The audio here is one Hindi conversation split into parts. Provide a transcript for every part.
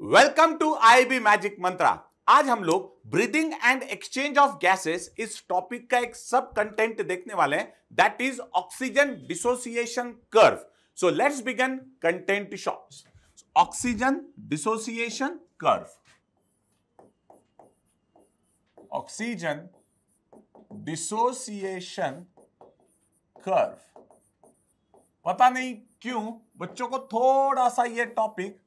Welcome to IB Magic Mantra आज हम लोग breathing and exchange of gases इस टॉपिक का एक सब कंटेंट देखने वाले हैं that is oxygen dissociation curve so let's begin content shorts oxygen dissociation curve oxygen dissociation curve पता नहीं क्यों बच्चों को थोड़ा सा ये टॉपिक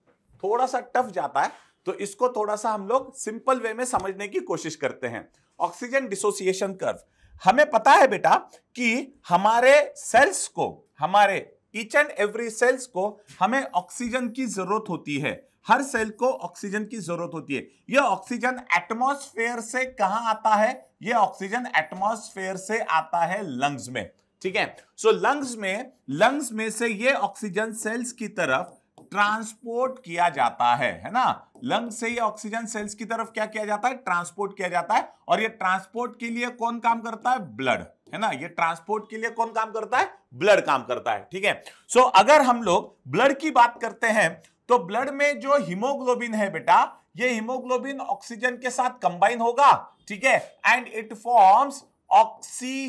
थोड़ा सा टफ जाता है तो इसको थोड़ा सा हम लोग सिंपल वे में समझने की कोशिश करते हैं ऑक्सीजन डिसोसिएशन कर्व हमें पता है बेटा कि हमारे सेल्स को हमारे ईच एंड एवरी सेल्स को हमें ऑक्सीजन की जरूरत होती है हर सेल को ऑक्सीजन की जरूरत होती है यह ऑक्सीजन एटमॉस्फेयर से कहा आता है यह ऑक्सीजन एटमॉस्फेयर से आता है लंग्स में ठीक है सो so, लंग्स में लंग्स में से यह ऑक्सीजन सेल्स की तरफ ट्रांसपोर्ट किया जाता है है ना लंग से ही ऑक्सीजन सेल्स की तरफ क्या किया जाता है ट्रांसपोर्ट किया जाता है और ये ट्रांसपोर्ट के लिए कौन काम करता है ब्लड है ना ये ट्रांसपोर्ट के लिए कौन काम करता है ब्लड काम करता है ठीक है सो अगर हम लोग ब्लड की बात करते हैं तो ब्लड में जो हिमोग्लोबिन है बेटा ये हिमोग्लोबिन ऑक्सीजन के साथ कंबाइन होगा ठीक है एंड इट फॉर्म्स ऑक्सी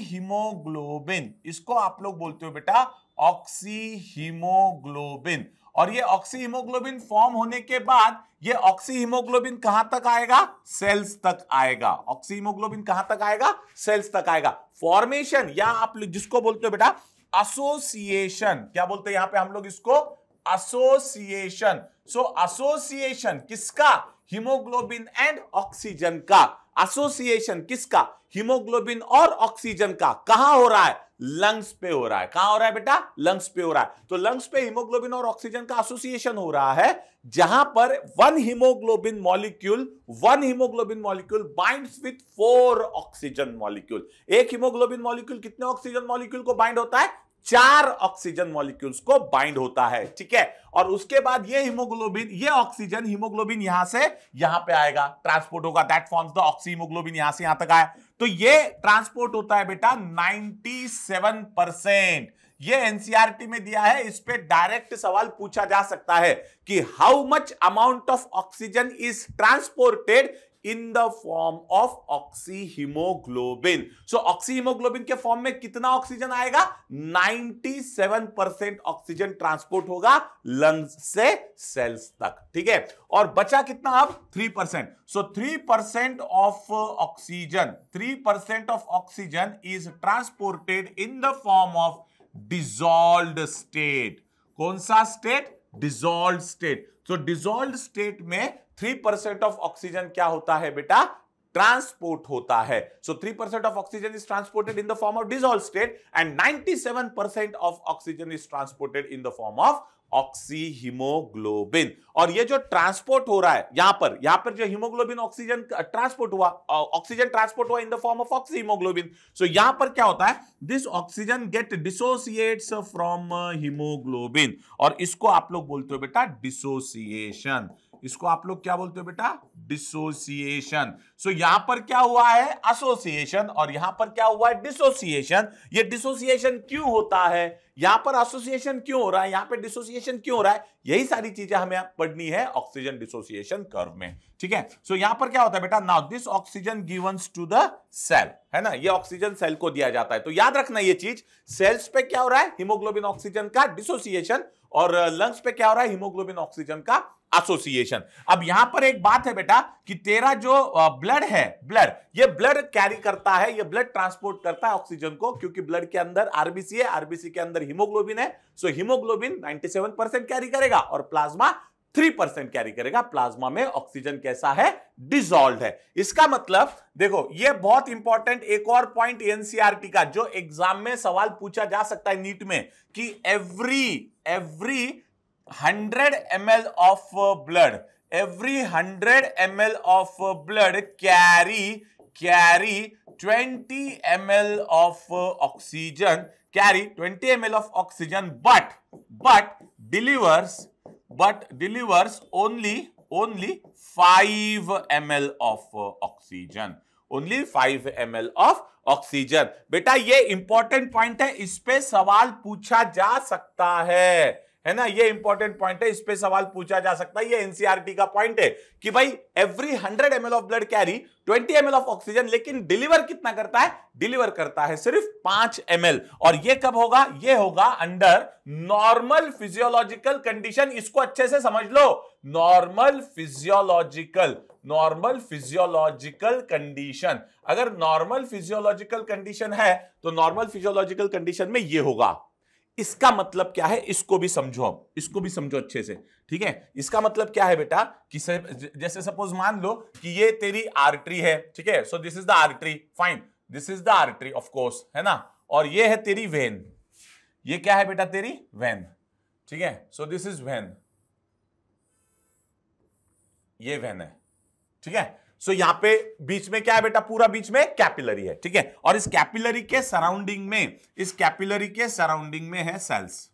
इसको आप लोग बोलते हो बेटा ऑक्सी और ये ऑक्सी हिमोग्लोबिन फॉर्म होने के बाद ये ऑक्सी हिमोग्लोबिन कहां तक आएगा सेल्स तक आएगा ऑक्सी कहां तक आएगा सेल्स तक आएगा फॉर्मेशन या आप जिसको बोलते हो बेटा एसोसिएशन क्या बोलते हैं यहां पे हम लोग इसको एसोसिएशन सो एसोसिएशन किसका हीमोग्लोबिन एंड ऑक्सीजन का एसोसिएशन किसका हीमोग्लोबिन और ऑक्सीजन का कहा हो रहा है लंग्स पे हो रहा है कहां हो रहा है बेटा लंग्स पे हो रहा है तो लंग्स पे हीमोग्लोबिन और ऑक्सीजन का एसोसिएशन हो रहा है जहां पर one haemoglobin molecule one haemoglobin molecule binds with four oxygen molecule एक हीमोग्लोबिन मॉलिक्यूल कितने ऑक्सीजन मॉलिक्यूल को बाइंड होता है चार ऑक्सीजन मॉलिक्यूल्स को बाइंड होता है ठीक है और उसके बाद ये हीमोग्लोबिन ये ऑक्सीजन हीमोग्लोबिन यहां से यहां पे आएगा ट्रांसपोर्ट होगा that forms the oxyhaemoglobin यहां से यहां तक आया तो ये ट्रांसपोर्ट होता है बेटा 97 परसेंट ये एनसीआरटी e में दिया है इस पे डायरेक्ट सवाल पूछा जा सकता है कि how much amount of oxygen is transported in the form of oxyhaemoglobin so oxyhaemoglobin के फॉर्म में कितना ऑक्सीजन आएगा 97 परसेंट ऑक्सीजन ट्रांसपोर्ट होगा लंग्स से सेल्स तक ठीक है और बचा कितना अब 3 percent so 3 percent of oxygen 3 percent of oxygen is transported in the form of dissolved state कौन सा स्टेट डिजॉल्व स्टेट तो डिजॉल्व स्टेट में थ्री परसेंट ऑफ ऑक्सीजन क्या होता है बेटा ट्रांसपोर्ट होता है so three percent of oxygen is transported in the form of dissolved state and ninety seven percent of oxygen is transported in the form of oxyhaemoglobin और ये जो ट्रांसपोर्ट हो रहा है यहां पर यहां पर जो हीमोग्लोबिन ऑक्सीजन ट्रांसपोर्ट हुआ ऑक्सीजन ट्रांसपोर्ट हुआ in the form of oxyhaemoglobin so यहां पर क्या होता है this oxygen get dissociates from haemoglobin और इसको आप लोग बोलते हो बेटा डिसोसिएशन इसको आप लोग क्या बोलते हो बेटा डिसोसिएशन सो यहां पर क्या हुआ है एसोसिएशन और यहां पर क्या हुआ है डिसोसिएशन ये डिसोसिएशन क्यों होता है यहां पर एसोसिएशन क्यों हो रहा है यहां पे डिसोसिएशन क्यों हो रहा है यही सारी चीजें हमें पढ़नी है ऑक्सीजन डिसोसिएशन कर्व में ठीक है सो so, यहां पर क्या होता है बेटा now this oxygen given to the cell है ना ये ऑक्सीजन सेल को दिया जाता है तो याद रखना ये चीज सेल्स पे क्या हो रहा है हिमोग्लोबिन ऑक्सीजन का डिसोसिएशन और लंग्स पे क्या हो रहा है हिमोग्लोबिन ऑक्सीजन का एसोसिएशन अब यहां पर एक बात है बेटा कि तेरा जो ब्लड है ब्लड ये ब्लड कैरी करता है ये ब्लड ट्रांसपोर्ट करता है ऑक्सीजन को क्योंकि ब्लड के अंदर आरबीसी है आरबीसी के अंदर हीमोग्लोबिन है सो हीमोग्लोबिन 97 परसेंट कैरी करेगा और प्लाज्मा 3 परसेंट कैरी करेगा प्लाज्मा में ऑक्सीजन कैसा है डिजॉल्व है इसका मतलब देखो ये बहुत इंपॉर्टेंट एक और पॉइंट एनसीआरटी e का जो एग्जाम में सवाल पूछा जा सकता है नीट में कि every every hundred M L of blood every hundred M L of blood carry carry twenty M L of oxygen carry twenty M L of oxygen but but delivers but delivers only only five M L of oxygen only five M L of oxygen बेटा ये इंपॉर्टेंट पॉइंट है इस पे सवाल पूछा जा सकता है है ना ये इंपॉर्टेंट पॉइंट है इस पे सवाल पूछा जा सकता है ये एनसीआरटी e का पॉइंट है कि भाई every hundred M of blood carry twenty M of oxygen लेकिन डिलीवर कितना करता है डिलीवर करता है सिर्फ पांच एम और ये कब होगा ये होगा अंडर नॉर्मल फिजियोलॉजिकल कंडीशन इसको अच्छे से समझ लो normal physiological normal physiological condition अगर नॉर्मल फिजियोलॉजिकल कंडीशन है तो नॉर्मल फिजियोलॉजिकल कंडीशन में ये होगा इसका मतलब क्या है इसको भी समझो अब इसको भी समझो अच्छे से ठीक है इसका मतलब क्या है बेटा कि से, जैसे सपोज मान लो कि ये तेरी आर्टरी है ठीक है so this is the artery fine this is the artery of course है ना और ये है तेरी वेन ये क्या है बेटा तेरी वेन ठीक है सो दिस इज वेन ये वेन है ठीक है सो यहां पे बीच में क्या है बेटा पूरा बीच में कैपिलरी है ठीक है और इस कैपिलरी के सराउंडिंग में इस कैपिलरी के सराउंडिंग में है सेल्स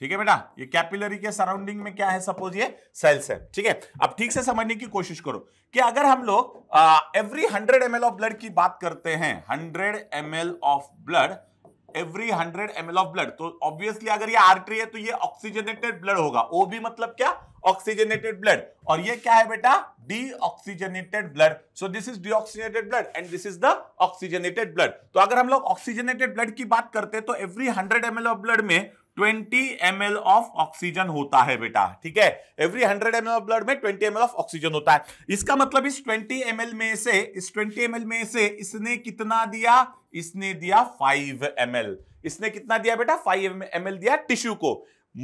ठीक है बेटा ये कैपिलरी के सराउंडिंग में क्या है सपोज ये सेल्स है ठीक है अब ठीक से समझने की कोशिश करो कि अगर हम लोग every hundred M of blood की बात करते हैं hundred M of blood every hundred M of blood तो ऑब्वियसली अगर ये आर्टरी है तो ये ऑक्सीजनेटेड ब्लड होगा ओ भी मतलब क्या ऑक्सीजनेटेड ब्लड और ये क्या है बेटा deoxygenated blood so this is deoxygenated blood and this is the oxygenated blood तो अगर हम लोग ऑक्सीजनेटेड ब्लड की बात करते हैं तो every hundred M of blood में 20 ml ऑफ ऑक्सीजन होता है बेटा ठीक है एवरी 100 ml ऑफ ब्लड में 20 ml ऑफ ऑक्सीजन होता है इसका मतलब इस 20 ml में से इस 20 ml में से इसने कितना दिया इसने दिया 5 ml इसने कितना दिया बेटा 5 ml दिया टिश्यू को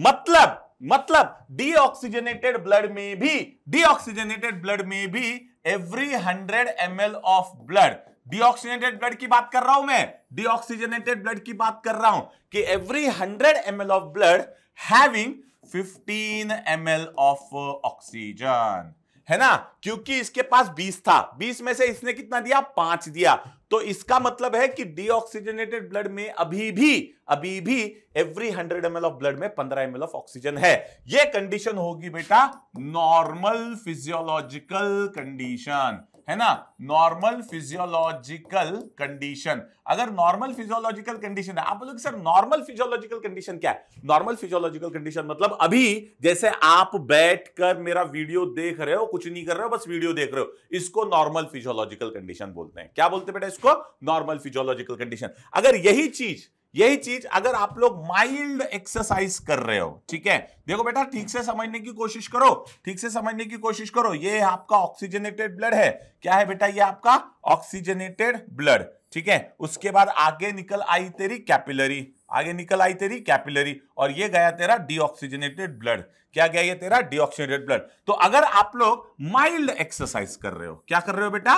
मतलब मतलब डीऑक्सीजनेटेड ब्लड में भी डीऑक्सीजनेटेड ब्लड में भी every hundred M of blood deoxygenated blood की बात कर रहा हूं मैं डीऑक्सीजनेटेड ब्लड की बात कर रहा हूं कि every hundred M of blood having 15 ml of uh, oxygen है ना क्योंकि इसके पास 20 था 20 में से इसने कितना दिया पांच दिया तो इसका मतलब है कि डीऑक्सीजनेटेड ब्लड में अभी भी अभी भी एवरी 100 एम ऑफ ब्लड में 15 एम ऑफ ऑक्सीजन है यह कंडीशन होगी बेटा नॉर्मल फिजियोलॉजिकल कंडीशन है ना नॉर्मल फिजियोलॉजिकल कंडीशन अगर नॉर्मल फिजियोलॉजिकल कंडीशन है आप बोलोगे सर नॉर्मल फिजियोलॉजिकल कंडीशन क्या है नॉर्मल फिजियोलॉजिकल कंडीशन मतलब अभी जैसे आप बैठकर मेरा वीडियो देख रहे हो कुछ नहीं कर रहे हो बस वीडियो देख रहे हो इसको नॉर्मल फिजियोलॉजिकल कंडीशन बोलते हैं क्या बोलते बेटा इसको नॉर्मल फिजियोलॉजिकल कंडीशन अगर यही चीज यही चीज अगर आप लोग माइल्ड एक्सरसाइज कर रहे हो ठीक है देखो बेटा ठीक से समझने की कोशिश करो ठीक से समझने की कोशिश करो ये आपका ऑक्सीजनेटेड ब्लड है क्या है बेटा ये आपका ऑक्सीजनेटेड ब्लड ठीक है उसके बाद आगे निकल आई तेरी कैपिलरी आगे निकल आई तेरी कैपिलरी और ये गया तेरा डीऑक्सीजनेटेड ब्लड क्या गया ये तेरा डिऑक्सीनेटेड ब्लड तो अगर आप लोग माइल्ड एक्सरसाइज कर रहे हो क्या कर रहे हो बेटा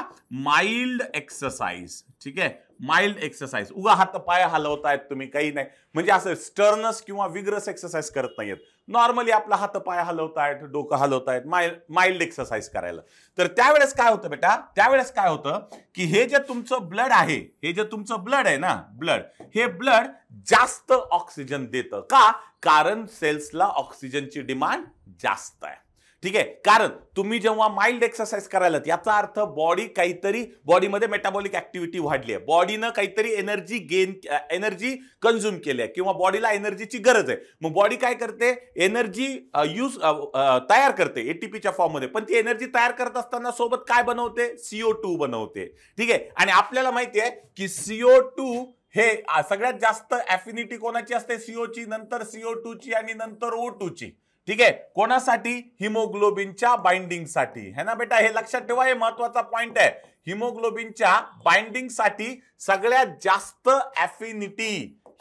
माइल्ड एक्सरसाइज ठीक है माइल्ड एक्सरसाइज उगा हात तो पाय हलवतायत तुम्ही काही नाही म्हणजे असं स्टर्नस किंवा विग्रस एक्सरसाइज करत नाहीयेत नॉर्मली आपला हात पाय हलवतायत डोकं हलवतायत है माइल्ड एक्सरसाइज करायला तर त्यावेळेस काय होतं बेटा त्यावेळेस होता होतं की हे जे तुमचं ब्लड आहे हे जे तुमचं ब्लड है ना ब्लड हे ब्लड जास्त ऑक्सीजन देतं का कारण सेल्सला ऑक्सिजनची डिमांड जास्त आहे ठीक आहे कारण तुम्ही जेव्हा माइल्ड एक्सरसाइज करायला याचा अर्थ बॉडी काहीतरी बॉडीमध्ये मेटाबॉलिक ऍक्टिव्हिटी वाढली आहे बॉडीनं काहीतरी एनर्जी गेन एनर्जी कन्झ्युम केली आहे किंवा बॉडीला एनर्जीची गरज आहे मग बॉडी काय करते एनर्जी यूज तयार करते एटीपीच्या फॉर्ममध्ये पण ती एनर्जी तयार करत असताना सोबत काय बनवते सीओ टू बनवते ठीक आहे आणि आपल्याला माहिती आहे की सीओ टू हे सगळ्यात जास्त एफिनिटी कोणाची असते सीओची नंतर सीओ टू ची आणि नंतर ओ टू ची ठीक आहे कोणासाठी हिमोग्लोबिनच्या बाइंडिंगसाठी है ना बेटा हे लक्षात ठेवा हे महत्वाचा पॉइंट आहे हिमोग्लोबिनच्या बाइंडिंगसाठी सगळ्यात जास्त ऍफिनिटी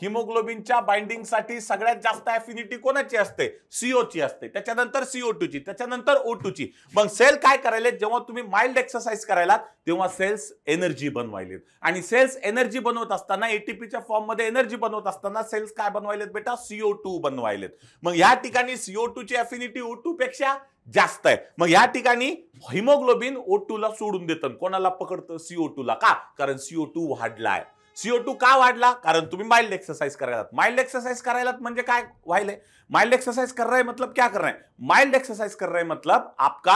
हिमोग्लोबिनच्या बाइंडिंगसाठी सगळ्यात जास्त एफिनिटी कोणाची असते सीओची असते त्याच्यानंतर सीओ ची त्याच्यानंतर ओ ची मग सेल काय करायला जेव्हा तुम्ही माइल्ड एक्सरसाइज करायलात तेव्हा सेल्स एनर्जी बनवायलेत आणि सेल्स एनर्जी बनवत असताना एटीपीच्या फॉर्ममध्ये एनर्जी बनवत असताना सेल्स काय बनवायलेत बेटा सीओ टू बनवायलेत मग या ठिकाणी सीओ ची ऍफिनिटी ओ टू पेक्षा जास्त आहे मग या ठिकाणी हिमोग्लोबिन ओ ला सोडून देतं कोणाला पकडतं सीओ ला का कारण सीओ टू वाढला आहे सीओ टू का वाढला कारण तुम्ही माइल्ड एक्सरसाइज करायलात माइल्ड एक्सरसाइज करायलात म्हणजे काय व्हायलंय माइल्ड एक्सरसाइज कर रहे मतलब क्या कर रहे हैं माइल्ड एक्सरसाइज कर रहे हैं मतलब आपका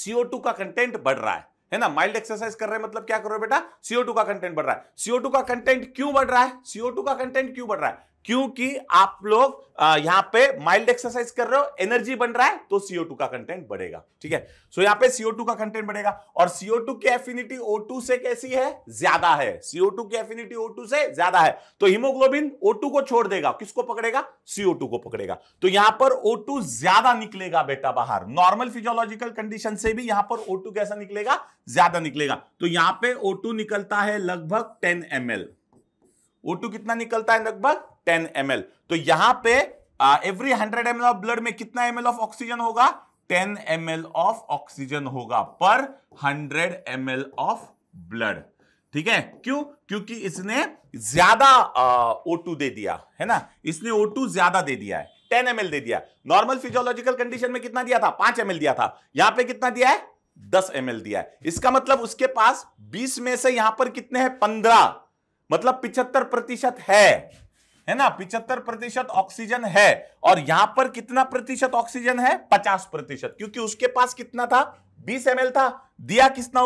सीओ टू का कंटेंट बढ़ रहा है है ना माइल्ड एक्सरसाइज कर रहे हैं मतलब क्या करो बेटा सीओ टू का कंटेंट बढ़ रहा है सीओ टू का कंटेंट क्यों बढ़ रहा है सीओ टू का कंटेंट क्यों बढ़ रहा है क्योंकि आप लोग यहां पे माइल्ड एक्सरसाइज कर रहे हो एनर्जी बन रहा है तो सीओ टू का कंटेंट बढ़ेगा ठीक है सो so, यहां पे सीओ टू का कंटेंट बढ़ेगा और सीओ टू की एफिनिटी ओ टू से कैसी है ज्यादा है सीओ टू की एफिनिटी ओ टू से ज्यादा है तो हिमोग्लोबिन ओ टू को छोड़ देगा किसको पकड़ेगा सीओ टू को पकड़ेगा तो यहां पर ओ टू ज्यादा निकलेगा बेटा बाहर नॉर्मल फिजियोलॉजिकल कंडीशन से भी यहां पर ओ टू कैसा निकलेगा ज्यादा निकलेगा तो यहां पर ओ टू निकलता है लगभग ten M L O two कितना निकलता है लगभग टेन एम तो यहां पे every hundred M of blood में कितना एम ऑफ ऑक्सीजन होगा टेन एम ऑफ ऑक्सीजन होगा पर हंड्रेड एम ऑफ ब्लड ठीक है क्यों क्योंकि इसने ज्यादा ओ टू दे दिया है ना इसने ओ टू ज्यादा दे दिया है टेन एम दे दिया नॉर्मल फिजियोलॉजिकल कंडीशन में कितना दिया था पांच एम दिया था यहां पे कितना दिया है दस एम दिया है इसका मतलब उसके पास बीस में से यहां पर कितने हैं पंद्रह मतलब पिछहत्तर प्रतिशत है है ना पिछहत्तर प्रतिशत ऑक्सीजन है और यहां पर कितना प्रतिशत ऑक्सीजन है पचास प्रतिशत क्योंकि उसके पास कितना था बीस एम था दिया कितना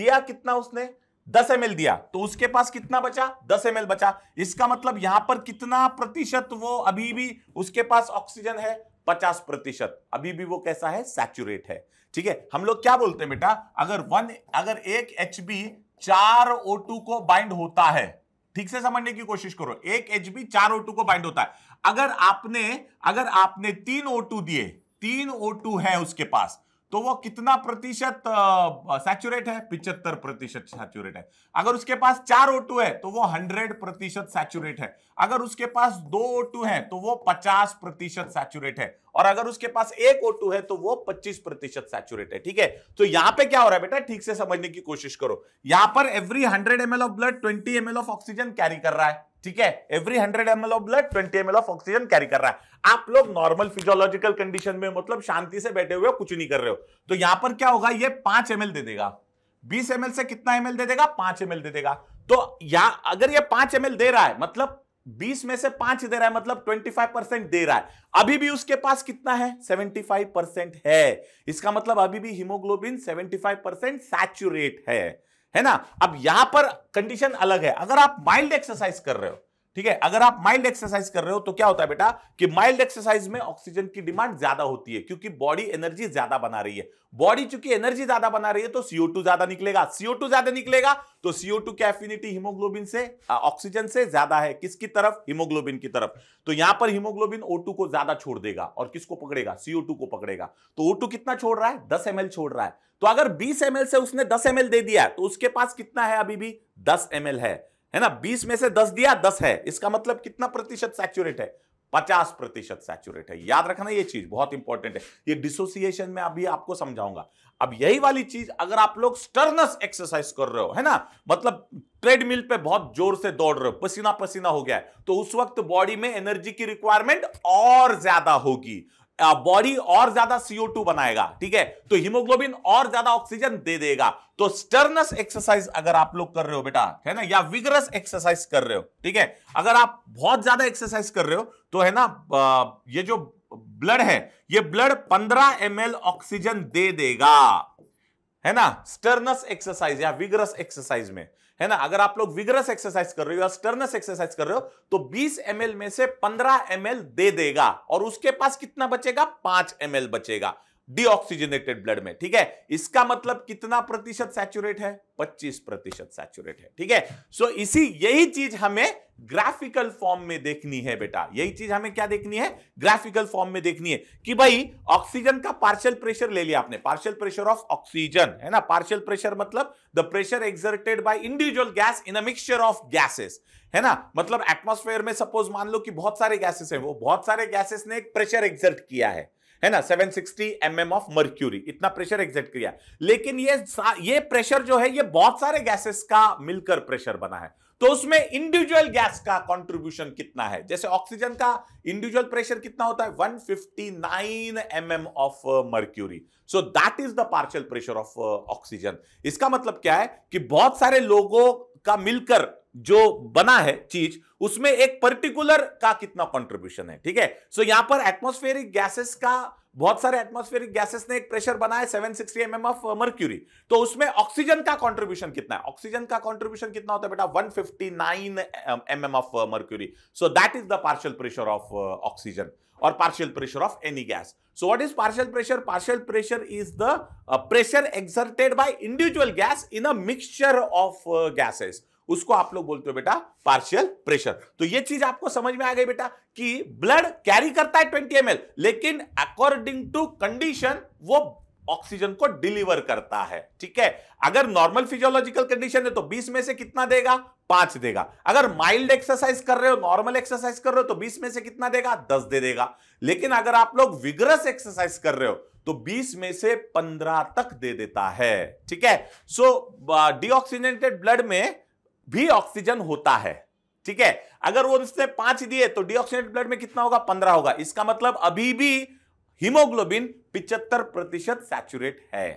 दिया कितना उसने दस एम दिया तो उसके पास कितना बचा दस एम बचा इसका मतलब यहां पर कितना प्रतिशत वो अभी भी उसके पास ऑक्सीजन है पचास प्रतिशत अभी भी वो कैसा है सैचुरेट है ठीक है हम लोग क्या बोलते हैं बेटा अगर वन अगर एक एच चार ओ टू को बाइंड होता है ठीक से समझने की कोशिश करो एक बी चार ओ को बाइंड होता है अगर आपने अगर आपने तीन ओ दिए तीन ओ है उसके पास तो वो कितना प्रतिशत सैचुरेट है पिचहत्तर प्रतिशत सैचुरेट है अगर उसके पास चार ओ है तो वो हंड्रेड प्रतिशत सैचुरेट है अगर उसके पास दो ओ है तो वो पचास प्रतिशत सैचुरेट है और अगर उसके पास एक ओ है तो वो पच्चीस प्रतिशत सैचुरेट है ठीक है तो यहां पे क्या हो रहा है बेटा ठीक से समझने की कोशिश करो यहां पर every hundred M of blood twenty M of oxygen carry कर रहा है ठीक है every hundred M of blood twenty M of oxygen carry कर रहा है आप लोग नॉर्मल फिजियोलॉजिकल कंडीशन में मतलब शांति से बैठे हुए कुछ नहीं कर रहे हो तो यहां पर क्या होगा ये पांच एम दे देगा बीस एम से कितना एम दे देगा पांच एम दे देगा तो या अगर ये पांच एम दे रहा है मतलब 20 में से पांच दे रहा है मतलब 25 परसेंट दे रहा है अभी भी उसके पास कितना है 75 परसेंट है इसका मतलब अभी भी हीमोग्लोबिन 75 परसेंट सैचुरेट है है ना अब यहां पर कंडीशन अलग है अगर आप माइल्ड एक्सरसाइज कर रहे हो ठीक है अगर आप माइल्ड एक्सरसाइज कर रहे हो तो क्या होता है बेटा कि माइल्ड एक्सरसाइज में ऑक्सीजन की डिमांड ज्यादा होती है क्योंकि बॉडी एनर्जी ज्यादा बना रही है बॉडी चूंकि एनर्जी ज्यादा बना रही है तो सीओ ज्यादा निकलेगा सीओ ज्यादा निकलेगा तो सीओ टू कैफिनिटी हिमोग्लोबिन से ऑक्सीजन से ज्यादा है किसकी तरफ हिमोग्लोबिन की तरफ तो यहां पर हिमोग्लोबिन ओ को ज्यादा छोड़ देगा और किसको पकड़ेगा सीओ को पकड़ेगा तो ओ कितना छोड़ रहा है दस एम छोड़ रहा है तो अगर बीस एम से उसने दस एम दे दिया तो उसके पास कितना है अभी भी दस एम है है ना बीस में से दस दिया दस है इसका मतलब कितना प्रतिशत सैचुरेट है पचास प्रतिशत सैचुरेट है याद रखना ये चीज बहुत इंपॉर्टेंट है ये डिसोसिएशन में अभी आपको समझाऊंगा अब यही वाली चीज अगर आप लोग स्टर्नस एक्सरसाइज कर रहे हो है ना मतलब ट्रेडमिल पे बहुत जोर से दौड़ रहे हो पसीना पसीना हो गया है तो उस वक्त बॉडी में एनर्जी की रिक्वायरमेंट और ज्यादा होगी बॉडी और ज्यादा सीओ टू बनाएगा ठीक है तो हीमोग्लोबिन और ज्यादा ऑक्सीजन दे देगा तो स्टर्नस एक्सरसाइज अगर आप लोग कर रहे हो बेटा है ना या विगरस एक्सरसाइज कर रहे हो ठीक है अगर आप बहुत ज्यादा एक्सरसाइज कर रहे हो तो है ना ये जो ब्लड है ये ब्लड 15 एम ऑक्सीजन दे देगा है ना स्टर्नस एक्सरसाइज या विगरस एक्सरसाइज में है ना अगर आप लोग विग्रस एक्सरसाइज कर रहे हो या स्टर्नस एक्सरसाइज कर रहे हो तो 20 एम में से 15 एम दे देगा और उसके पास कितना बचेगा 5 एम बचेगा डीऑक्सीजनेटेड ब्लड में ठीक है इसका मतलब कितना प्रतिशत सैचुरेट है 25 प्रतिशत सैचुरेट है ठीक है सो इसी यही चीज हमें ग्राफिकल फॉर्म में देखनी है बेटा यही चीज हमें क्या देखनी है ग्राफिकल फॉर्म में देखनी है कि भाई ऑक्सीजन का पार्शियल प्रेशर ले लिया आपने पार्शियल प्रेशर ऑफ ऑक्सीजन है ना पार्शियल प्रेशर मतलब the pressure exerted by individual gas in a mixture of gases है ना मतलब एटमोस्फेयर में सपोज मान लो कि बहुत सारे गैसेस हैं वो बहुत सारे गैसेस ने एक प्रेशर एक्सर्ट किया है है ना 760 सिक्सटी mm ऑफ मर्क्यूरी इतना प्रेशर एग्जेक्ट किया लेकिन ये ये प्रेशर जो है ये बहुत सारे गैसेस का मिलकर प्रेशर बना है तो उसमें इंडिविजुअल गैस का कंट्रीब्यूशन कितना है जैसे ऑक्सीजन का इंडिविजुअल प्रेशर कितना होता है 159 fifty mm of mercury so that is the partial pressure of oxygen इसका मतलब क्या है कि बहुत सारे लोगों का मिलकर जो बना है चीज उसमें एक पर्टिकुलर का कितना कंट्रीब्यूशन है ठीक है सो so, यहां पर एटमोस्फेरिक गैसेस का बहुत सारे एटमॉस्फेरिक गैसेस ने एक प्रेशर बनाया seven sixty M of mercury तो उसमें ऑक्सीजन का कंट्रीब्यूशन कितना है ऑक्सीजन का कंट्रीब्यूशन कितना होता है बेटा one fifty nine M M of mercury so that is the partial pressure of oxygen और partial pressure of any gas so what is partial pressure partial pressure is the pressure exerted by individual gas in a mixture of gases उसको आप लोग बोलते हो बेटा पार्शियल प्रेशर तो ये चीज आपको समझ में आ गई बेटा कि ब्लड कैरी करता है ट्वेंटी एम लेकिन अकॉर्डिंग टू कंडीशन वो ऑक्सीजन को डिलीवर करता है ठीक है अगर नॉर्मल फिजियोलॉजिकल कंडीशन है तो 20 में से कितना देगा पांच देगा अगर माइल्ड एक्सरसाइज कर रहे हो नॉर्मल एक्सरसाइज कर रहे हो तो 20 में से कितना देगा दस दे देगा लेकिन अगर आप लोग विग्रस एक्सरसाइज कर रहे हो तो 20 में से 15 तक दे देता है ठीक है सो डीऑक्सीजनेटेड ब्लड में भी ऑक्सीजन होता है ठीक है अगर वो उसने पांच दिए तो डीऑक्सीनेटेड ब्लड में कितना होगा पंद्रह होगा इसका मतलब अभी भी हीमोग्लोबिन पिचहत्तर प्रतिशत सैचुरेट है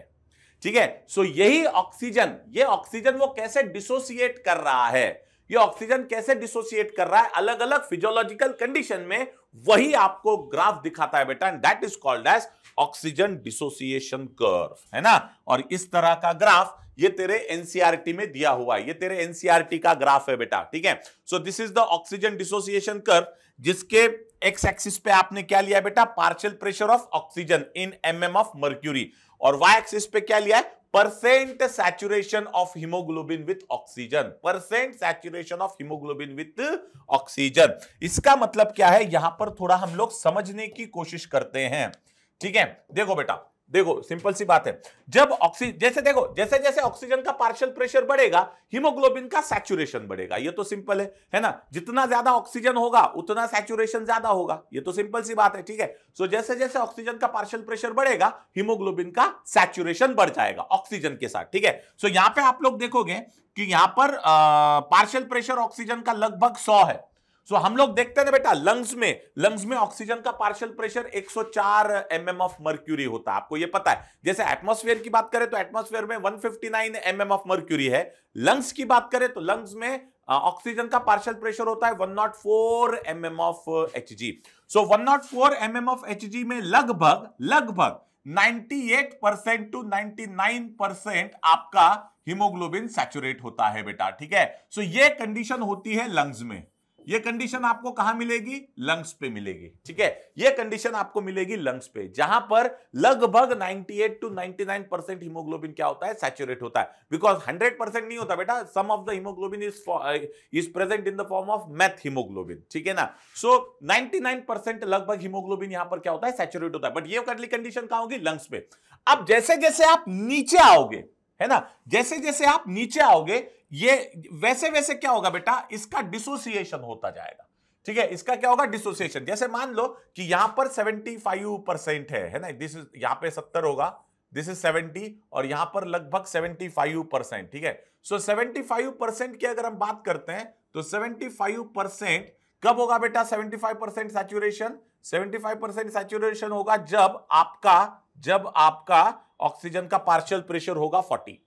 ठीक है सो यही ऑक्सीजन ये ऑक्सीजन वो कैसे डिसोसिएट कर रहा है ये ऑक्सीजन कैसे डिसोसिएट कर रहा है अलग अलग फिजियोलॉजिकल कंडीशन में वही आपको ग्राफ दिखाता है बेटा and that is called as oxygen dissociation curve है ना और इस तरह का ग्राफ ये तेरे एनसीआरटी e में दिया हुआ है ये तेरे एनसीआरटी e का ग्राफ है बेटा ठीक है so this is the oxygen dissociation curve जिसके एक्स एक्सिस पे आपने क्या लिया बेटा partial pressure of oxygen in M M of mercury और वाई एक्सिस पे क्या लिया है percent saturation of haemoglobin with oxygen percent saturation of haemoglobin with oxygen इसका मतलब क्या है यहां पर थोड़ा हम लोग समझने की कोशिश करते हैं ठीक है देखो बेटा देखो सिंपल सी बात है जब ऑक्सीजन जैसे देखो जैसे जैसे ऑक्सीजन का पार्शियल प्रेशर बढ़ेगा हीमोग्लोबिन का सैचुरेशन बढ़ेगा ये तो सिंपल है है ना जितना ज्यादा ऑक्सीजन होगा उतना सैचुरेशन ज्यादा होगा ये तो सिंपल सी बात है ठीक है सो so, जैसे जैसे ऑक्सीजन का पार्शियल प्रेशर बढ़ेगा हिमोग्लोबिन का सैचुरेशन बढ़ जाएगा ऑक्सीजन के साथ ठीक है सो so, यहां पे आप लोग देखोगे कि यहां पर पार्शियल प्रेशर ऑक्सीजन का लगभग सौ है सो हम लोग देखते ना बेटा लंग्स में लंग्स में ऑक्सीजन का पार्शियल प्रेशर 104 सौ mm ऑफ मर्क्यूरी होता है आपको ये पता है जैसे एटमोस्फेयर की बात करें तो एटमोस्फेयर में 159 फिफ्टी mm ऑफ मर्क्यूरी है लंग्स की बात करें तो लंग्स में ऑक्सीजन का पार्शियल प्रेशर होता है 104 nought four m M of H G so one nought four m M of H G में लगभग लगभग 98 परसेंट टू 99 परसेंट आपका हीमोग्लोबिन सैचुरेट होता है बेटा ठीक है सो so, ये कंडीशन होती है लंग्स में ये कंडीशन आपको कहा मिलेगी लंग्स पे मिलेगी ठीक है ये कंडीशन आपको मिलेगी लंग्स पे जहां पर लगभग 98 टू 99 परसेंट हीमोग्लोबिन क्या होता है सैचुरेट होता है बिकॉज 100 परसेंट नहीं होता बेटा sum of the haemoglobin is is present in the form of methaemoglobin ठीक है ना सो नाइनटी लगभग हिमोग्लोबिन यहां पर क्या होता है सैचुरेट होता है बट ये कर्ली कंडीशन कहा होगी लंग्स पे अब जैसे जैसे आप नीचे आओगे है ना जैसे जैसे आप नीचे आओगे ये वैसे वैसे क्या होगा बेटा इसका डिसोसिएशन होता जाएगा ठीक है इसका क्या होगा डिसोसिएशन जैसे मान लो कि यहां पर 75 परसेंट है है ना दिस इज यहां पे 70 होगा दिस इज 70 और यहां पर लगभग 75 परसेंट ठीक है सो so, 75 परसेंट की अगर हम बात करते हैं तो 75 परसेंट कब होगा बेटा 75 percent saturation five percent saturation होगा जब आपका जब आपका ऑक्सीजन का पार्शियल प्रेशर होगा फोर्टी